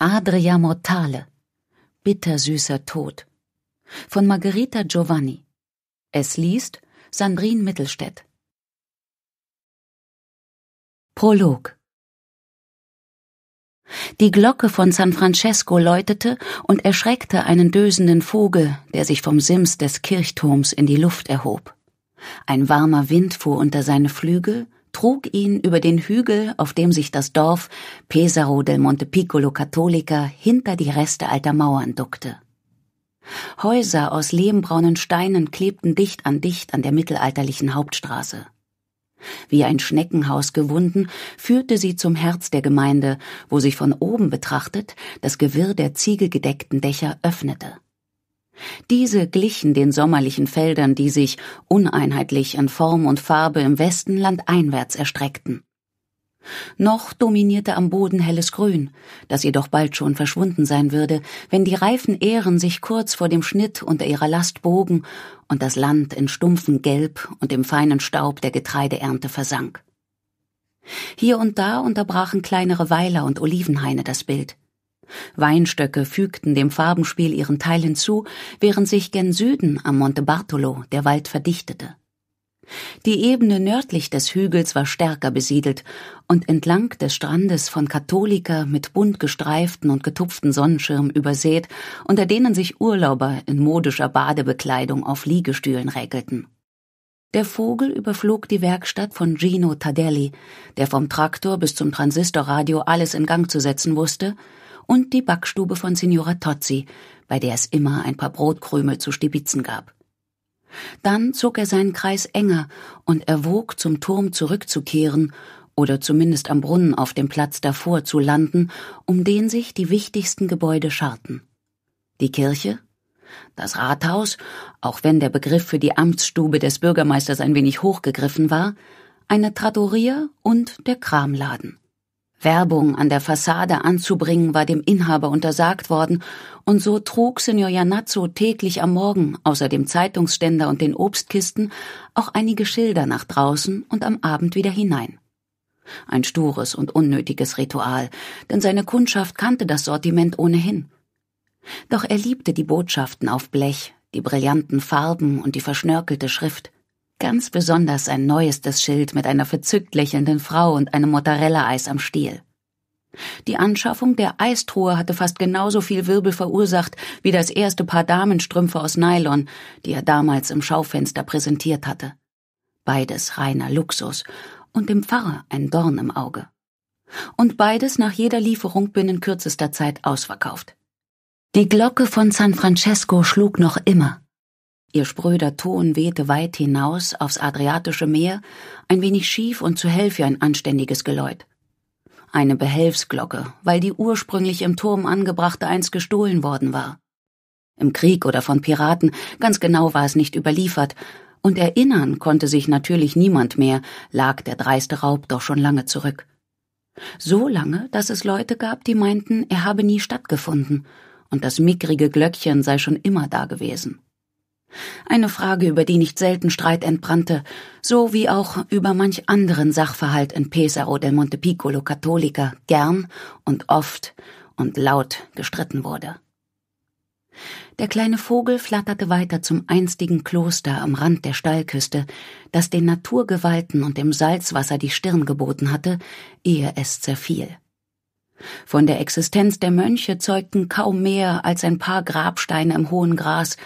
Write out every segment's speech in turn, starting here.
Adria Mortale. Bittersüßer Tod. Von Margherita Giovanni. Es liest Sandrine Mittelstädt. Prolog. Die Glocke von San Francesco läutete und erschreckte einen dösenden Vogel, der sich vom Sims des Kirchturms in die Luft erhob. Ein warmer Wind fuhr unter seine Flügel, trug ihn über den Hügel, auf dem sich das Dorf Pesaro del Montepiccolo Cattolica hinter die Reste alter Mauern duckte. Häuser aus lehmbraunen Steinen klebten dicht an dicht an der mittelalterlichen Hauptstraße. Wie ein Schneckenhaus gewunden, führte sie zum Herz der Gemeinde, wo sich von oben betrachtet das Gewirr der ziegelgedeckten Dächer öffnete. Diese glichen den sommerlichen Feldern, die sich uneinheitlich an Form und Farbe im Westen landeinwärts erstreckten. Noch dominierte am Boden helles Grün, das jedoch bald schon verschwunden sein würde, wenn die reifen Ähren sich kurz vor dem Schnitt unter ihrer Last bogen und das Land in stumpfen Gelb und im feinen Staub der Getreideernte versank. Hier und da unterbrachen kleinere Weiler und Olivenhaine das Bild. Weinstöcke fügten dem Farbenspiel ihren Teil hinzu, während sich gen Süden am Monte Bartolo der Wald verdichtete. Die Ebene nördlich des Hügels war stärker besiedelt, und entlang des Strandes von Katholika mit bunt gestreiften und getupften Sonnenschirmen übersät, unter denen sich Urlauber in modischer Badebekleidung auf Liegestühlen räkelten. Der Vogel überflog die Werkstatt von Gino Tadelli, der vom Traktor bis zum Transistorradio alles in Gang zu setzen wusste, und die Backstube von Signora Tozzi, bei der es immer ein paar Brotkrümel zu stibitzen gab. Dann zog er seinen Kreis enger und erwog, zum Turm zurückzukehren oder zumindest am Brunnen auf dem Platz davor zu landen, um den sich die wichtigsten Gebäude scharten. Die Kirche, das Rathaus, auch wenn der Begriff für die Amtsstube des Bürgermeisters ein wenig hochgegriffen war, eine Trattoria und der Kramladen. Werbung an der Fassade anzubringen war dem Inhaber untersagt worden, und so trug Signor Janazzo täglich am Morgen, außer dem Zeitungsständer und den Obstkisten, auch einige Schilder nach draußen und am Abend wieder hinein. Ein stures und unnötiges Ritual, denn seine Kundschaft kannte das Sortiment ohnehin. Doch er liebte die Botschaften auf Blech, die brillanten Farben und die verschnörkelte Schrift – Ganz besonders sein neuestes Schild mit einer verzückt lächelnden Frau und einem Mozzarella-Eis am Stiel. Die Anschaffung der Eistruhe hatte fast genauso viel Wirbel verursacht wie das erste Paar Damenstrümpfe aus Nylon, die er damals im Schaufenster präsentiert hatte. Beides reiner Luxus und dem Pfarrer ein Dorn im Auge. Und beides nach jeder Lieferung binnen kürzester Zeit ausverkauft. Die Glocke von San Francesco schlug noch immer. Ihr spröder Ton wehte weit hinaus aufs Adriatische Meer, ein wenig schief und zu hell für ein anständiges Geläut. Eine Behelfsglocke, weil die ursprünglich im Turm angebrachte eins gestohlen worden war. Im Krieg oder von Piraten, ganz genau war es nicht überliefert, und erinnern konnte sich natürlich niemand mehr, lag der dreiste Raub doch schon lange zurück. So lange, dass es Leute gab, die meinten, er habe nie stattgefunden, und das mickrige Glöckchen sei schon immer da gewesen. Eine Frage, über die nicht selten Streit entbrannte, so wie auch über manch anderen Sachverhalt in Pesaro del Montepiccolo Cattolica gern und oft und laut gestritten wurde. Der kleine Vogel flatterte weiter zum einstigen Kloster am Rand der Stallküste, das den Naturgewalten und dem Salzwasser die Stirn geboten hatte, ehe es zerfiel. Von der Existenz der Mönche zeugten kaum mehr als ein paar Grabsteine im hohen Gras,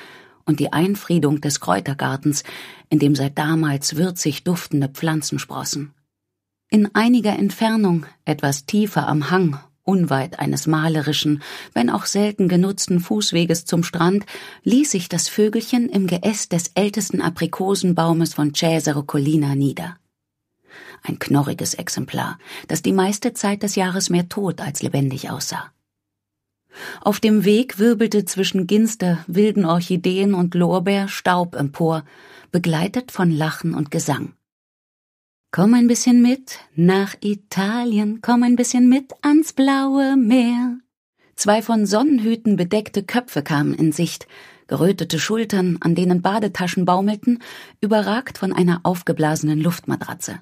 und die Einfriedung des Kräutergartens, in dem seit damals würzig duftende Pflanzen sprossen. In einiger Entfernung, etwas tiefer am Hang, unweit eines malerischen, wenn auch selten genutzten Fußweges zum Strand, ließ sich das Vögelchen im Geäst des ältesten Aprikosenbaumes von Cesare Collina nieder. Ein knorriges Exemplar, das die meiste Zeit des Jahres mehr tot als lebendig aussah. Auf dem Weg wirbelte zwischen Ginster, wilden Orchideen und Lorbeer Staub empor, begleitet von Lachen und Gesang. Komm ein bisschen mit nach Italien, komm ein bisschen mit ans blaue Meer. Zwei von Sonnenhüten bedeckte Köpfe kamen in Sicht, gerötete Schultern, an denen Badetaschen baumelten, überragt von einer aufgeblasenen Luftmatratze.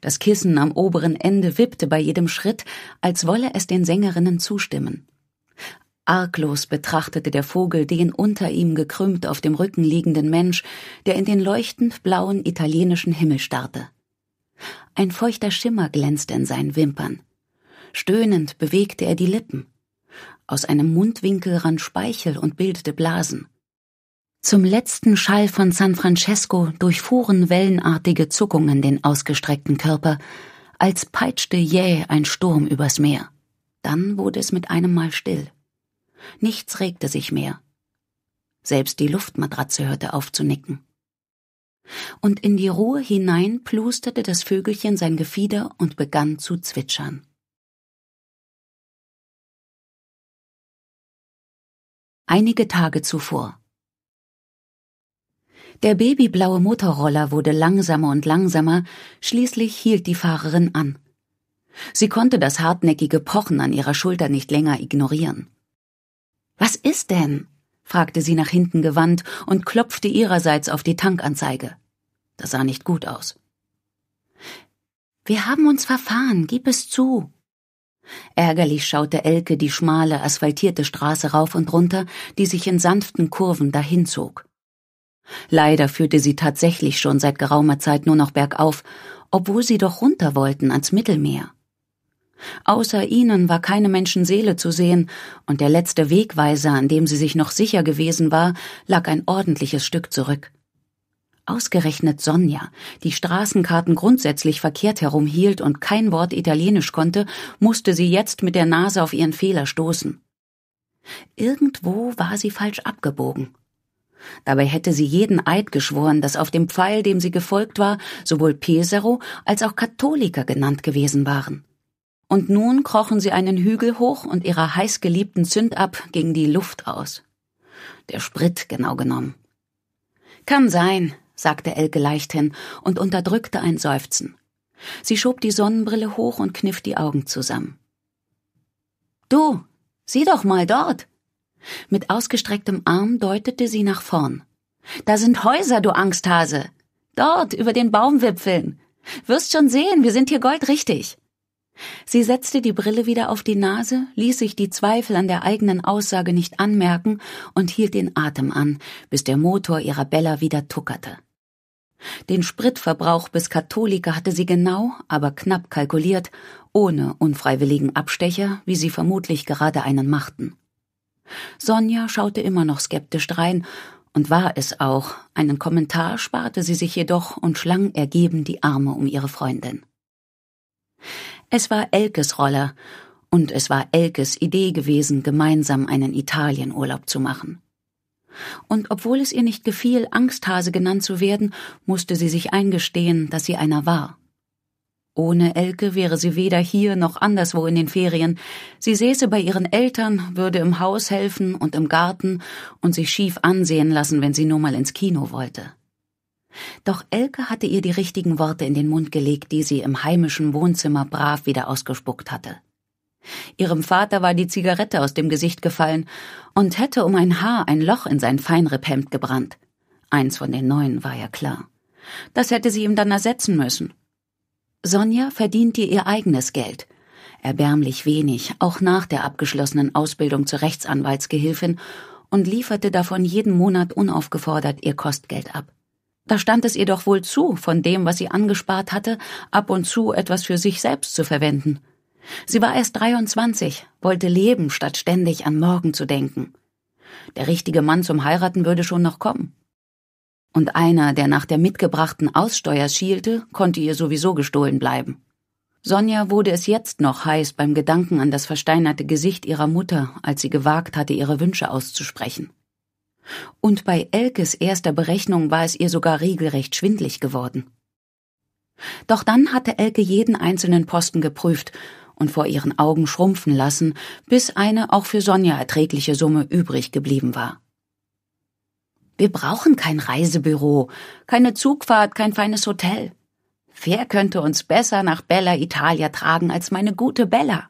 Das Kissen am oberen Ende wippte bei jedem Schritt, als wolle es den Sängerinnen zustimmen. Arglos betrachtete der Vogel den unter ihm gekrümmt auf dem Rücken liegenden Mensch, der in den leuchtend blauen italienischen Himmel starrte. Ein feuchter Schimmer glänzte in seinen Wimpern. Stöhnend bewegte er die Lippen. Aus einem Mundwinkel rann Speichel und bildete Blasen. Zum letzten Schall von San Francesco durchfuhren wellenartige Zuckungen den ausgestreckten Körper, als peitschte jäh ein Sturm übers Meer. Dann wurde es mit einem Mal still. Nichts regte sich mehr. Selbst die Luftmatratze hörte auf zu nicken. Und in die Ruhe hinein plusterte das Vögelchen sein Gefieder und begann zu zwitschern. Einige Tage zuvor. Der babyblaue Motorroller wurde langsamer und langsamer, schließlich hielt die Fahrerin an. Sie konnte das hartnäckige Pochen an ihrer Schulter nicht länger ignorieren. Was ist denn? fragte sie nach hinten gewandt und klopfte ihrerseits auf die Tankanzeige. Das sah nicht gut aus. Wir haben uns verfahren, gib es zu. Ärgerlich schaute Elke die schmale, asphaltierte Straße rauf und runter, die sich in sanften Kurven dahinzog. Leider führte sie tatsächlich schon seit geraumer Zeit nur noch bergauf, obwohl sie doch runter wollten ans Mittelmeer. Außer ihnen war keine Menschenseele zu sehen, und der letzte Wegweiser, an dem sie sich noch sicher gewesen war, lag ein ordentliches Stück zurück. Ausgerechnet Sonja, die Straßenkarten grundsätzlich verkehrt herumhielt und kein Wort Italienisch konnte, musste sie jetzt mit der Nase auf ihren Fehler stoßen. Irgendwo war sie falsch abgebogen. Dabei hätte sie jeden Eid geschworen, dass auf dem Pfeil, dem sie gefolgt war, sowohl Pesero als auch Katholiker genannt gewesen waren und nun krochen sie einen Hügel hoch und ihrer heißgeliebten Zündab ging die Luft aus. Der Sprit genau genommen. Kann sein, sagte Elke leichthin und unterdrückte ein Seufzen. Sie schob die Sonnenbrille hoch und kniff die Augen zusammen. Du, sieh doch mal dort. Mit ausgestrecktem Arm deutete sie nach vorn. Da sind Häuser, du Angsthase. Dort, über den Baumwipfeln. Wirst schon sehen, wir sind hier goldrichtig. Sie setzte die Brille wieder auf die Nase, ließ sich die Zweifel an der eigenen Aussage nicht anmerken und hielt den Atem an, bis der Motor ihrer Bella wieder tuckerte. Den Spritverbrauch bis Katholika hatte sie genau, aber knapp kalkuliert, ohne unfreiwilligen Abstecher, wie sie vermutlich gerade einen machten. Sonja schaute immer noch skeptisch drein, und war es auch, einen Kommentar sparte sie sich jedoch und schlang ergeben die Arme um ihre Freundin. Es war Elkes Roller, und es war Elkes Idee gewesen, gemeinsam einen Italienurlaub zu machen. Und obwohl es ihr nicht gefiel, Angsthase genannt zu werden, musste sie sich eingestehen, dass sie einer war. Ohne Elke wäre sie weder hier noch anderswo in den Ferien. Sie säße bei ihren Eltern, würde im Haus helfen und im Garten und sich schief ansehen lassen, wenn sie nur mal ins Kino wollte. Doch Elke hatte ihr die richtigen Worte in den Mund gelegt, die sie im heimischen Wohnzimmer brav wieder ausgespuckt hatte. Ihrem Vater war die Zigarette aus dem Gesicht gefallen und hätte um ein Haar ein Loch in sein Feinripphemd gebrannt. Eins von den neuen war ja klar. Das hätte sie ihm dann ersetzen müssen. Sonja verdiente ihr eigenes Geld. Erbärmlich wenig, auch nach der abgeschlossenen Ausbildung zur Rechtsanwaltsgehilfin und lieferte davon jeden Monat unaufgefordert ihr Kostgeld ab. Da stand es ihr doch wohl zu, von dem, was sie angespart hatte, ab und zu etwas für sich selbst zu verwenden. Sie war erst 23, wollte leben, statt ständig an morgen zu denken. Der richtige Mann zum Heiraten würde schon noch kommen. Und einer, der nach der mitgebrachten Aussteuer schielte, konnte ihr sowieso gestohlen bleiben. Sonja wurde es jetzt noch heiß beim Gedanken an das versteinerte Gesicht ihrer Mutter, als sie gewagt hatte, ihre Wünsche auszusprechen. Und bei Elkes erster Berechnung war es ihr sogar regelrecht schwindlig geworden. Doch dann hatte Elke jeden einzelnen Posten geprüft und vor ihren Augen schrumpfen lassen, bis eine auch für Sonja erträgliche Summe übrig geblieben war. Wir brauchen kein Reisebüro, keine Zugfahrt, kein feines Hotel. Wer könnte uns besser nach Bella Italia tragen als meine gute Bella?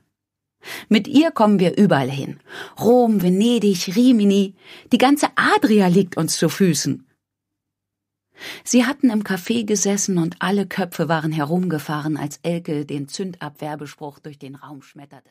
Mit ihr kommen wir überall hin. Rom, Venedig, Rimini, die ganze Adria liegt uns zu Füßen. Sie hatten im Café gesessen und alle Köpfe waren herumgefahren, als Elke den Zündabwerbespruch durch den Raum schmetterte.